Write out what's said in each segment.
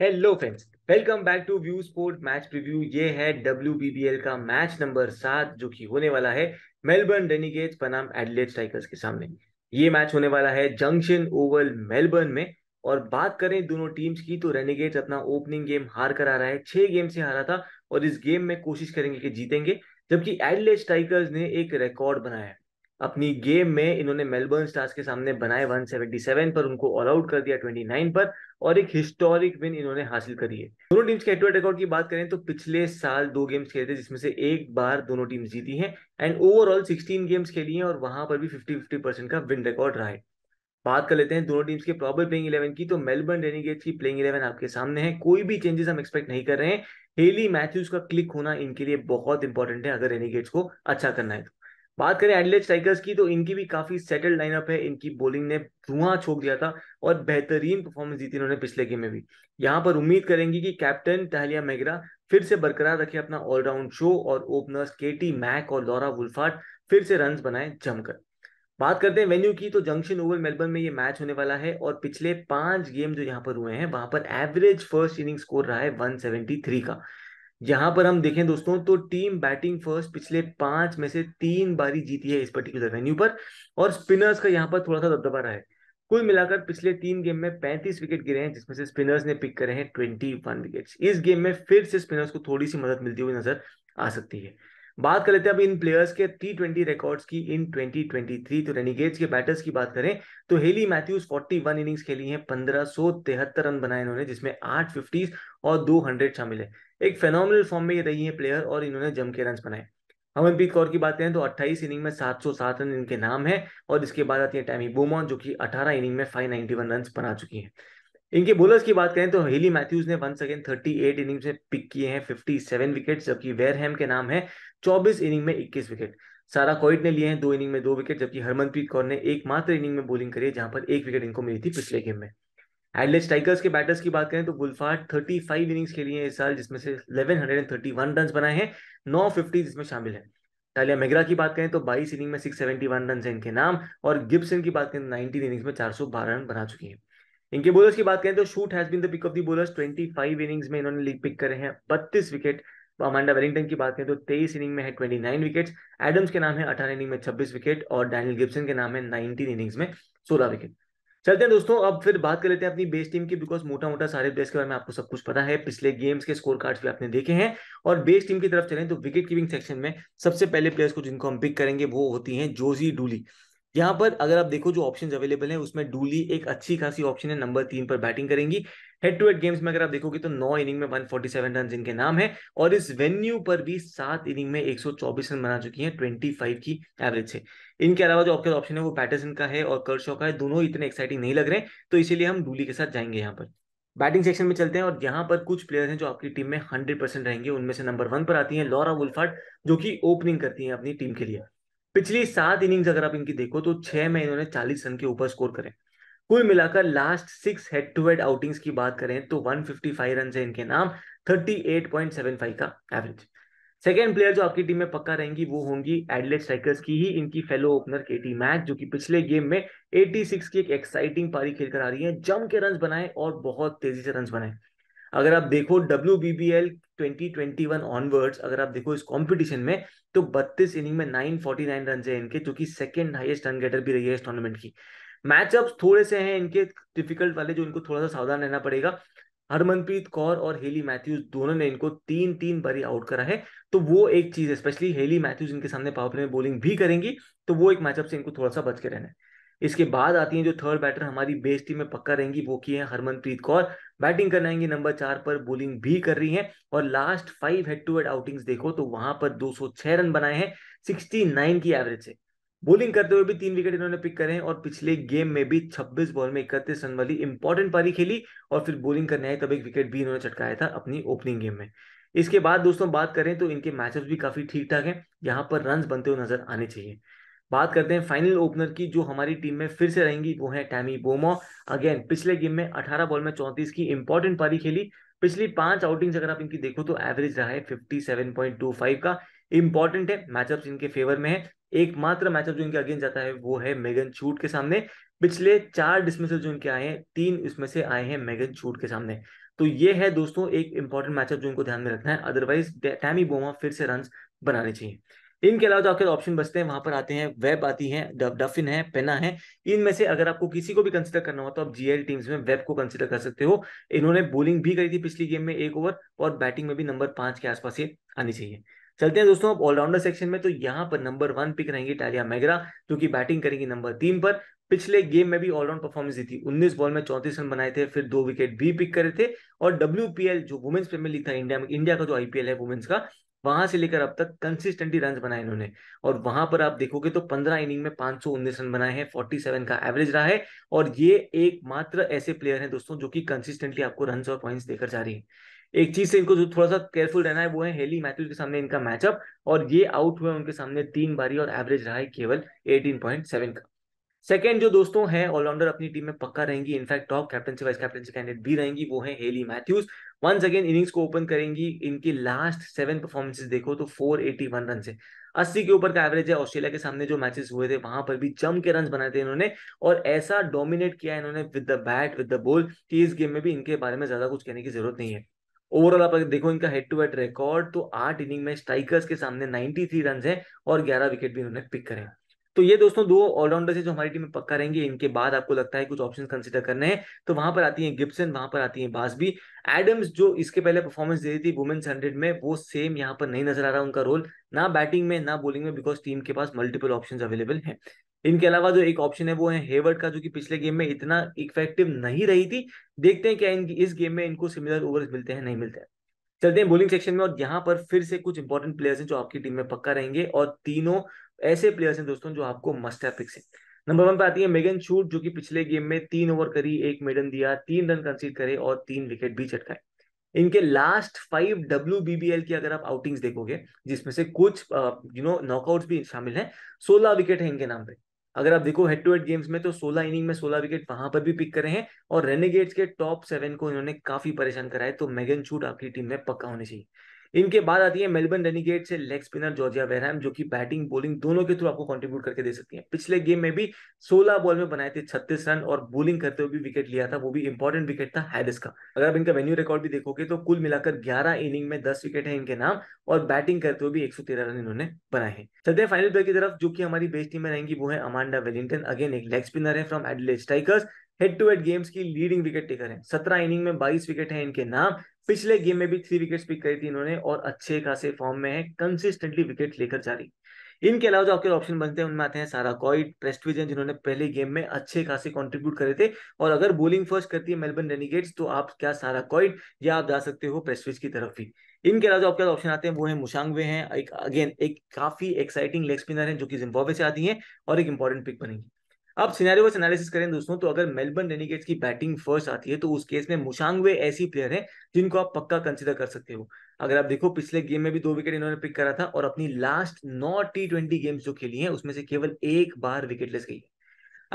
hello friends welcome back to view sport match preview ये है W का match number सात जो कि होने वाला है मेलबर्न रेनिगेट्स बनाम एडलेट स्ट्राइकर्स के सामने ये मैच होने वाला है जंक्शन ओवल मेलबर्न में और बात करें दोनों टीम्स की तो रेनिगेट्स अपना ओपनिंग गेम हार कर आ रहा है छह गेम से हारा था और इस गेम में कोशिश करेंगे कि जीतेंगे जबकि एडलेट स्ट्राइकर्स ने एक रिकॉर्ड बनाया अपनी गेम में इन्होंने मेलबर्न स्टार्स के सामने बनाए 177 पर उनको ऑल आउट कर दिया 29 पर और एक हिस्टोरिक विन इन्होंने हासिल करी है दोनों टीम्स के हेड रिकॉर्ड की बात करें तो पिछले साल दो गेम्स खेले थे जिसमें से एक बार दोनों टीम जीती हैं एंड ओवरऑल 16 गेम्स खेली हैं और वहां पर भी 50 50 परसेंट का विन रिकॉर्ड रहा है बात कर लेते हैं दोनों टीम्स के प्रॉबल प्लेइंग इलेवन की तो मेलबर्न रेनिगेट्स की प्लेइंग इलेवन आपके सामने है कोई भी चेंजेस हम एक्सपेक्ट नहीं कर रहे हैं हेली मैथ्यूज का क्लिक होना इनके लिए बहुत इंपॉर्टेंट है अगर रेनिगेट्स को अच्छा करना है तो बात करें एडलेट स्ट्राइकर्स की तो इनकी भी काफी सेटल्ड लाइनअप है इनकी बॉलिंग ने धुआं छोड़ दिया था और बेहतरीन परफॉर्मेंस दी थी इन्होंने पिछले गेम में भी यहां पर उम्मीद करेंगे कि कैप्टन टहलिया मेगरा फिर से बरकरार रखे अपना ऑलराउंड शो और ओपनर्स केटी मैक और लॉरा वुल्फार्ट फिर से रन बनाए जमकर बात करते हैं वेन्यू की तो जंक्शन ओवल मेलबर्न में ये मैच होने वाला है और पिछले पांच गेम जो यहाँ पर हुए हैं वहां पर एवरेज फर्स्ट इनिंग स्कोर रहा है 173 का यहां पर हम देखें दोस्तों तो टीम बैटिंग फर्स्ट पिछले पांच में से तीन बारी जीती है इस पर्टिकुलर वेन्यू पर और स्पिनर्स का यहाँ पर थोड़ा सा दबदबा रहा है कुल मिलाकर पिछले तीन गेम में पैंतीस विकेट गिरे हैं जिसमें से स्पिनर्स ने पिक करे हैं ट्वेंटी विकेट्स इस गेम में फिर से स्पिनर्स को थोड़ी सी मदद मिलती हुई नजर आ सकती है बात कर लेते हैं अब इन प्लेयर्स के टी ट्वेंटी रिकॉर्ड की इन 2023 तो रेनिगेट्स के बैटर्स की बात करें तो हेली मैथ्यूज 41 इनिंग्स खेली हैं पंद्रह सौ तिहत्तर रन बनाए इन्होंने जिसमें आठ फिफ्टीज और दो हंड्रेड शामिल है एक फेनोमिनल फॉर्म में ये रही है प्लेयर और इन्होंने जम के रन बनाए हमनप्रीत कौर की बात करें तो 28 इनिंग में 707 रन इनके नाम है और इसके बाद आती है टैमी बोमॉन जो कि 18 इनिंग में 591 रन बना चुकी हैं इनके बोलर्स की बात करें तो हेली मैथ्यूज ने one second thirty eight innings में पिक किए हैं फिफ्टी सेवन विकेट जबकि वेरहेम के नाम है चौबीस इनिंग में इक्कीस विकेट सारा कॉइट ने लिए हैं दो इनिंग में दो विकेट जबकि हरमनप्रीत कौर ने एकमात्र इनिंग में बॉलिंग करी है जहां पर एक विकेट इनको मिली थी पिछले गेम में एडलेट स्ट्राइकर्स के बैटर्स की बात करें तो थर्टी फाइव इनिंग्स खेली है इस साल जिसमें से hundred and thirty one run बनाए हैं नौ फिफ्टी जिसमें शामिल है टालिया मेगरा की बात करें तो बाईस इनिंग में सिक्स सेवेंटी वन रन है इनके नाम और गिब्सन की बात करें तो नाइनटीन इनिंग्स में चार सौ बारह रन बना चुकी है इनके बोलर्स की बात करें तो Schutt has been the pick of the bowlers 25 innings में इन्होंने लीग पिक करे हैं 32 विकेट अमांडा वेलिंगटन की बात करें तो 23 इनिंग में है 29 विकेट्स एडम्स के नाम है 18 इनिंग में 26 विकेट और डैनियल गिब्सन के नाम है 19 इनिंग्स में 16 विकेट चलते हैं दोस्तों अब फिर बात कर लेते हैं अपनी बेस टीम की बिकॉज मोटा मोटा सारे प्लेयर्स के बारे में आपको सब कुछ पता है पिछले गेम्स के स्कोर कार्ड्स भी आपने देखे हैं और बेस टीम की तरफ चलें तो विकेट कीपिंग सेक्शन में सबसे पहले प्लेयर्स को जिनको हम पिक करेंगे वो होती हैं जोजी डूली यहाँ पर अगर आप देखो जो ऑप्शंस अवेलेबल हैं उसमें डूली एक अच्छी खासी ऑप्शन है नंबर तीन पर बैटिंग करेंगी हेड टू हेड गेम्स में अगर आप देखोगे तो नौ इनिंग में 147 रन इनके नाम है और इस वेन्यू पर भी सात इनिंग में 124 रन बना चुकी हैं 25 की एवरेज से इनके अलावा जो आपके ऑप्शन है वो पैटर्सन का है और कर्शो का है दोनों इतने एक्साइटिंग नहीं लग रहे हैं तो इसीलिए हम डूली के साथ जाएंगे यहाँ पर बैटिंग सेक्शन में चलते हैं और यहाँ पर कुछ प्लेयर्स हैं जो आपकी टीम में हंड्रेड परसेंट रहेंगे उनमें से नंबर वन पर आती है लॉरा वुल्फार्ट जो कि ओपनिंग करती है अपनी टीम के लिए पिछली सात इनिंग्स अगर आप इनकी देखो तो छह में इन्होंने चालीस रन के ऊपर स्कोर करें कुल मिलाकर last six head to head outings की बात करें तो 155 रन है इनके नाम 38.75 का एवरेज सेकेंड प्लेयर जो आपकी टीम में पक्का रहेंगी वो होंगी एडलेट स्ट्राइकर्स की ही इनकी fellow opener Katie Mack जो कि पिछले गेम में 86 की एक एक्साइटिंग पारी खेलकर आ रही है जम के रन बनाए और बहुत तेजी से रन बनाए अगर आप देखो डब्ल्यू 2021 ऑनवर्ड्स अगर आप देखो इस कंपटीशन में तो 32 इनिंग में 949 रन है इनके जो कि सेकेंड हाईएस्ट रन गेटर भी रही है इस टूर्नामेंट की मैचअप थोड़े से हैं इनके डिफिकल्ट वाले जो इनको थोड़ा सा सावधान रहना पड़ेगा हरमनप्रीत कौर और हेली मैथ्यूज दोनों ने इनको तीन तीन बारी आउट करा है तो वो एक चीज है स्पेशली हेली मैथ्यूज इनके सामने पावर प्ले में बोलिंग भी करेंगी तो वो एक मैचअप से इनको थोड़ा सा बच के रहना है इसके बाद आती है जो थर्ड बैटर हमारी बेस टीम में पक्का रहेंगी वो की है हरमनप्रीत कौर बैटिंग आएंगे नंबर चार पर बोलिंग भी कर रही है और last five head to head outings देखो तो वहां पर 206 रन बनाए हैं 69 की एवरेज से बॉलिंग करते हुए भी तीन विकेट इन्होंने पिक करे हैं और पिछले गेम में भी 26 बॉल में इकतीस रन वाली इंपॉर्टेंट पारी खेली और फिर बॉलिंग करने आए तब एक विकेट भी इन्होंने चटकाया था अपनी ओपनिंग गेम में इसके बाद दोस्तों बात करें तो इनके मैचअप भी काफी ठीक ठाक है यहाँ पर रन बनते हुए नजर आने चाहिए बात करते हैं फाइनल ओपनर की जो हमारी टीम में फिर से रहेंगी वो है टैमी बोमो अगेन पिछले गेम में 18 बॉल में 34 की इंपॉर्टेंट पारी खेली पिछली पांच आउटिंग्स अगर आप इनकी देखो तो एवरेज रहा है फिफ्टी का इंपॉर्टेंट है मैचअप इनके फेवर में है एकमात्र मैचअप जो इनके अगेंस्ट जाता है वो है मेगन छूट के सामने पिछले चार डिसमिसल जो इनके आए हैं तीन इसमें से आए हैं मेगन छूट के सामने तो ये है दोस्तों एक इंपॉर्टेंट मैचअप जो इनको ध्यान में रखना है अदरवाइज टैमी बोमा फिर से रन बनाने चाहिए इनके अलावा जो आपके ऑप्शन बचते हैं वहां पर आते हैं वेब आती है डफिन है पेना है इनमें से अगर आपको किसी को भी कंसिडर करना हो तो आप जीएल टीम्स में वेब को कंसिडर कर सकते हो इन्होंने बॉलिंग भी करी थी पिछली गेम में एक ओवर और बैटिंग में भी नंबर पांच के आसपास ये आनी चाहिए चलते हैं दोस्तों अब ऑलराउंडर सेक्शन में तो यहाँ पर नंबर वन पिक रहेंगी टालिया मैगरा जो कि बैटिंग करेंगी नंबर तीन पर पिछले गेम में भी ऑलराउंड परफॉर्मेंस दी थी 19 बॉल में चौंतीस रन बनाए थे फिर दो विकेट भी पिक करे थे और डब्ल्यू जो वुमेन्स प्रीमियर लीग था इंडिया में इंडिया का जो आईपीएल है वुमेन्स का वहां से लेकर अब तक कंसिस्टेंटली रन बनाए इन्होंने और वहां पर आप देखोगे तो पंद्रह इनिंग में पांच सौ उन्नीस रन बनाए हैं फोर्टी सेवन का एवरेज रहा है और ये एकमात्र ऐसे प्लेयर हैं दोस्तों जो कि कंसिस्टेंटली आपको रन और पॉइंट्स देकर जा रही है एक चीज से इनको जो थोड़ा सा केयरफुल रहना है वो है हेली मैथ्यूज के सामने इनका मैचअप और ये आउट हुआ उनके सामने तीन बारी और एवरेज रहा है केवल एटीन पॉइंट सेवन का सेकेंड जो दोस्तों हैं ऑलराउंडर अपनी टीम में पक्का रहेंगी इनफैक्ट टॉप कैप्टन से वाइस कैप्टन से कैंडिडेट भी रहेंगी वो है Hayley Matthews once again innings को ओपन करेंगी इनकी लास्ट सेवन परफॉर्मेंसेस देखो तो फोर एटी वन रन से अस्सी के ऊपर का एवरेज है ऑस्ट्रेलिया के सामने जो मैचेस हुए थे वहां पर भी जम के रन बनाए थे इन्होंने और ऐसा डोमिनेट किया इन्होंने with the bat with the ball कि इस गेम में भी इनके बारे में ज्यादा कुछ कहने की जरूरत नहीं है ओवरऑल आप देखो इनका हेड टू हेड रिकॉर्ड तो आठ इनिंग में स्ट्राइकर्स के सामने थ्री रन है और ग्यारह विकेट भी इन्होंने पिक करें तो ये दोस्तों दो ऑलराउंडर से जो हमारी टीम में पक्का रहेंगे इनके बाद आपको लगता है कुछ ऑप्शन कंसिडर करने हैं तो वहां पर आती है गिप्सन वहां पर आती है बासबी एडम्स जो इसके पहले परफॉर्मेंस दे रही थी वुमेन्स हंड्रेड में वो सेम यहाँ पर नहीं नजर आ रहा उनका रोल ना बैटिंग में ना बॉलिंग में बिकॉज टीम के पास मल्टीपल ऑप्शन अवेलेबल है इनके अलावा जो एक ऑप्शन है वो है हेवर्ड का जो कि पिछले गेम में इतना इफेक्टिव नहीं रही थी देखते हैं क्या इनकी इस गेम में इनको सिमिलर ओवर्स मिलते हैं नहीं मिलते हैं चलते हैं बोलिंग सेक्शन में और यहाँ पर फिर से कुछ इंपॉर्टेंट प्लेयर्स हैं जो आपकी टीम में पक्का रहेंगे और तीनों ऐसे प्लेयर्स हैं दोस्तों जो आपको मस्ट है फिक्स है नंबर वन पे आती है मेगन शूट जो कि पिछले गेम में तीन ओवर करी एक मेडन दिया तीन रन कंसीड करे और तीन विकेट भी चटकाए इनके लास्ट फाइव डब्ल्यू की अगर आप आउटिंग्स देखोगे जिसमें से कुछ यू नो नॉकआउट्स भी शामिल हैं सोलह विकेट है इनके नाम पे अगर आप देखो हेड टू हेड गेम्स में तो 16 इनिंग में 16 विकेट वहां पर भी पिक करे हैं और रेनेगेट्स के टॉप सेवन को इन्होंने काफी परेशान कराए तो मेगन शूट आपकी टीम में पक्का होने चाहिए इनके बाद आती है मेलबर्न रेनिगेट से लेग स्पिनर जॉर्जिया वेरहम जो कि बैटिंग बॉलिंग दोनों के थ्रू आपको कंट्रीब्यूट करके दे सकती है पिछले गेम में भी 16 बॉल में बनाए थे 36 रन और बॉलिंग करते हुए भी विकेट लिया था वो भी इंपॉर्टेंट विकेट था हैरिस का अगर आप इनका वेन्यू रिकॉर्ड भी देखोगे तो कुल मिलाकर ग्यारह इनिंग में दस विकेट है इनके नाम और बैटिंग करते हुए भी एक रन इन्होंने बनाए हैं चलते फाइनल प्लेयर की तरफ जो की हमारी बेस्ट टीम में रहेंगी वो है अमांडा वेलिंगटन अगेन एक लेग स्पिनर है from Adelaide Strikers head to head games की लीडिंग विकेट टेकर है सत्रह इनिंग में बाईस विकेट है इनके नाम पिछले गेम में भी थ्री विकेट्स पिक करी थी इन्होंने और अच्छे खासे फॉर्म में है कंसिस्टेंटली विकेट लेकर जा रही इनके अलावा जो आपके ऑप्शन बनते हैं उनमें आते हैं सारा कॉइड प्रेस्टविजन जिन्होंने पहले गेम में अच्छे खासे कंट्रीब्यूट करे थे और अगर बोलिंग फर्स्ट करती है मेलबर्न रेनिगेट्स तो आप क्या सारा कॉइड या आप जा सकते हो प्रेस्टविज की तरफ भी इनके अलावा जो आपके ऑप्शन आते हैं वो है मुशांगवे हैं एक अगेन एक काफी एक्साइटिंग लेग स्पिनर है जो कि जिम्बाब्वे से आती है और एक इंपॉर्टेंट पिक बनेगी अब सिनेरियो बस एनालिसिस करें दोस्तों तो अगर मेलबर्न रेनिगेट्स की बैटिंग फर्स्ट आती है तो उस केस में मुशांगवे ऐसी प्लेयर हैं जिनको आप पक्का कंसिडर कर सकते हो अगर आप देखो पिछले गेम में भी दो विकेट इन्होंने पिक करा था और अपनी लास्ट नौ टी ट्वेंटी गेम्स जो खेली है उसमें से केवल एक बार विकेट लेस गई है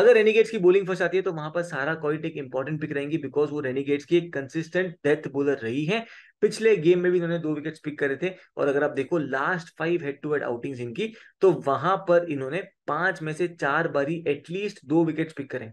अगर रेनिगेट्स की बोलिंग फर्स्ट आती है तो वहां पर सारा कॉइट एक इंपॉर्टेंट पिक रहेंगी बिकॉज वो रेनिगेट्स की एक कंसिस्टेंट डेथ बोलर रही है पिछले गेम में भी इन्होंने दो विकेट पिक करे थे और अगर आप देखो last five head to head outings इनकी तो वहां पर इन्होंने पांच में से चार बारी एटलीस्ट दो विकेट पिक करें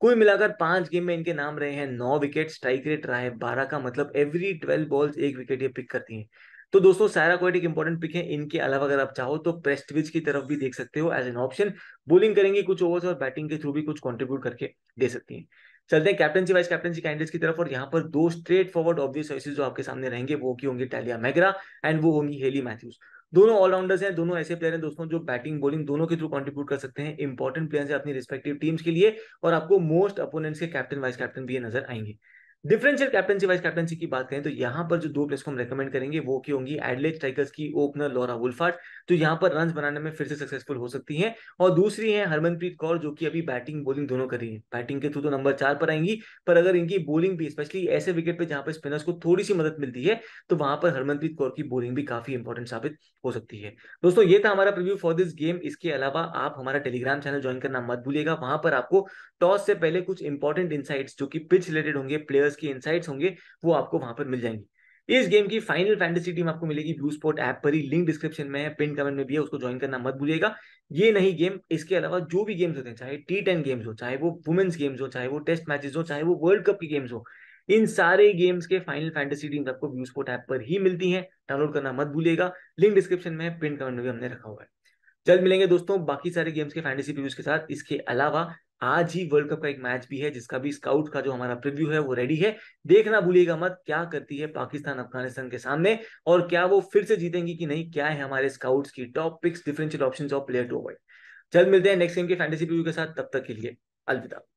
कुल मिलाकर पांच गेम में इनके नाम रहे हैं नौ विकेट स्ट्राइक रेट रहा है बारह का मतलब एवरी ट्वेल्व बॉल्स एक विकेट ये पिक करती हैं तो दोस्तों सारा क्वाइट एक इंपॉर्टेंट पिक है इनके अलावा अगर आप चाहो तो प्रेस्टविज की तरफ भी देख सकते हो एज एन ऑप्शन बोलिंग करेंगे कुछ ओवर्स और बैटिंग के थ्रू भी कुछ कॉन्ट्रीब्यूट करके दे सकती है चलते हैं कैप्टनसी वाइस कैप्टनसी कैंडिडेट्स की तरफ और यहाँ पर दो स्ट्रेट फॉरवर्ड ऑब्वियस चॉइसिस जो आपके सामने रहेंगे वो की होंगी टैलिया मैगरा एंड वो होंगी हेली मैथ्यूज दोनों ऑलराउंडर्स हैं दोनों ऐसे प्लेयर हैं दोस्तों जो बैटिंग बॉलिंग दोनों के थ्रू कंट्रीब्यूट कर सकते हैं इंपॉर्टेंट प्लेयर्स हैं अपनी रिस्पेक्टिव टीम्स के लिए और आपको मोस्ट अपोनेंट्स के कैप्टन वाइस कैप्टन भी नजर आएंगे डिफरेंशियल कैप्टनसी वाइज कैप्टनसी की बात करें तो यहाँ पर जो दो प्लेस को हम रेकमेंड करेंगे वो की होंगी एडलेट स्ट्राइकर्स की ओपनर लॉरा वुल्फार्ट तो यहाँ पर रन बनाने में फिर से सक्सेसफुल हो सकती है और दूसरी है हरमनप्रीत कौर जो कि अभी बैटिंग बॉलिंग दोनों कर रही है बैटिंग के थ्रू तो नंबर चार पर आएंगी पर अगर इनकी बॉलिंग भी स्पेशली ऐसे विकेट पर जहां पर स्पिनर्स को थोड़ी सी मदद मिलती है तो वहां पर हरमनप्रीत कौर की बॉलिंग भी काफी इंपॉर्टेंट साबित हो सकती है दोस्तों ये था हमारा प्रिव्यू फॉर दिस गेम इसके अलावा आप हमारा टेलीग्राम चैनल ज्वाइन करना मत भूलिएगा वहां पर आपको टॉस से पहले कुछ इंपॉर्टेंट इंसाइट्स जो कि पिच रिलेटेड होंगे प्लेयर्स की इंसाइट्स होंगे वो आपको वहां पर मिल जाएंगी इस गेम की फाइनल फैंटेसी टीम आपको मिलेगी ब्लू स्पोर्ट ऐप पर ही लिंक डिस्क्रिप्शन में है पिन कमेंट में भी है उसको ज्वाइन करना मत भूलिएगा ये नहीं गेम इसके अलावा जो भी गेम्स होते हैं चाहे टी टेन गेम्स हो चाहे वो वुमेन्स गेम्स हो चाहे वो टेस्ट मैचेस हो चाहे वो वर्ल्ड कप की गेम्स हो इन सारे गेम्स के फाइनल फैंटेसी टीम्स आपको ब्लू स्पोर्ट ऐप पर ही मिलती है डाउनलोड करना मत भूलिएगा लिंक डिस्क्रिप्शन में पिन कमेंट में भी हमने रखा हुआ है जल्द मिलेंगे दोस्तों बाकी सारे गेम्स के फैंटेसी रिव्यूज के साथ इसके अलावा आज ही वर्ल्ड कप का एक मैच भी है जिसका भी स्काउट का जो हमारा प्रिव्यू है वो रेडी है देखना भूलिएगा मत क्या करती है पाकिस्तान अफगानिस्तान के सामने और क्या वो फिर से जीतेंगी कि नहीं क्या है हमारे स्काउट्स की top picks differential option of player to avoid जल्द मिलते हैं नेक्स्ट गेम के फैंटेसी प्रिव्यू के साथ तब तक के लिए अलविदा